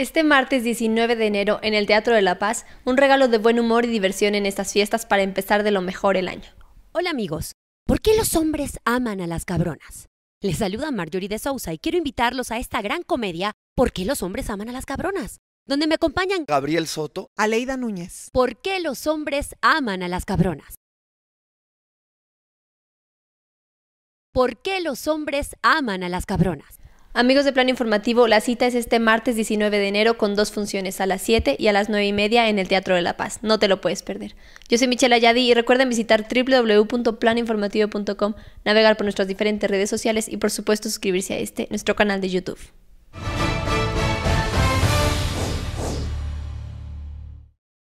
Este martes 19 de enero, en el Teatro de la Paz, un regalo de buen humor y diversión en estas fiestas para empezar de lo mejor el año. Hola amigos, ¿por qué los hombres aman a las cabronas? Les saluda Marjorie de Sousa y quiero invitarlos a esta gran comedia ¿Por qué los hombres aman a las cabronas? Donde me acompañan Gabriel Soto, Aleida Núñez. ¿Por qué los hombres aman a las cabronas? ¿Por qué los hombres aman a las cabronas? Amigos de Plan Informativo, la cita es este martes 19 de enero con dos funciones, a las 7 y a las 9 y media en el Teatro de la Paz. No te lo puedes perder. Yo soy Michelle Ayadi y recuerden visitar www.planinformativo.com, navegar por nuestras diferentes redes sociales y por supuesto suscribirse a este, nuestro canal de YouTube.